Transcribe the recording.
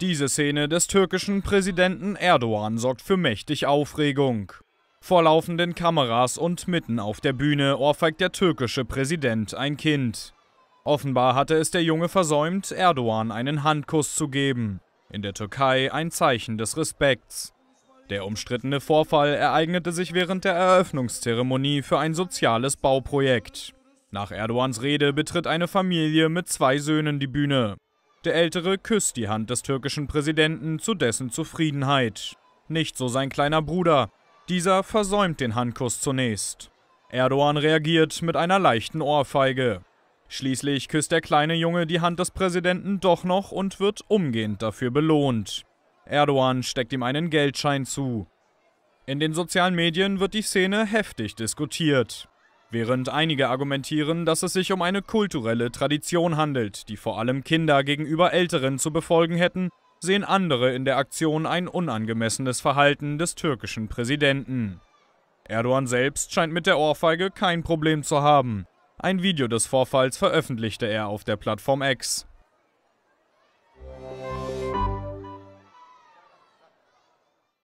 Diese Szene des türkischen Präsidenten Erdogan sorgt für mächtig Aufregung. Vor laufenden Kameras und mitten auf der Bühne ohrfeigt der türkische Präsident ein Kind. Offenbar hatte es der Junge versäumt, Erdogan einen Handkuss zu geben. In der Türkei ein Zeichen des Respekts. Der umstrittene Vorfall ereignete sich während der Eröffnungszeremonie für ein soziales Bauprojekt. Nach Erdogans Rede betritt eine Familie mit zwei Söhnen die Bühne. Der Ältere küsst die Hand des türkischen Präsidenten zu dessen Zufriedenheit. Nicht so sein kleiner Bruder. Dieser versäumt den Handkuss zunächst. Erdogan reagiert mit einer leichten Ohrfeige. Schließlich küsst der kleine Junge die Hand des Präsidenten doch noch und wird umgehend dafür belohnt. Erdogan steckt ihm einen Geldschein zu. In den sozialen Medien wird die Szene heftig diskutiert. Während einige argumentieren, dass es sich um eine kulturelle Tradition handelt, die vor allem Kinder gegenüber Älteren zu befolgen hätten, sehen andere in der Aktion ein unangemessenes Verhalten des türkischen Präsidenten. Erdogan selbst scheint mit der Ohrfeige kein Problem zu haben. Ein Video des Vorfalls veröffentlichte er auf der Plattform X.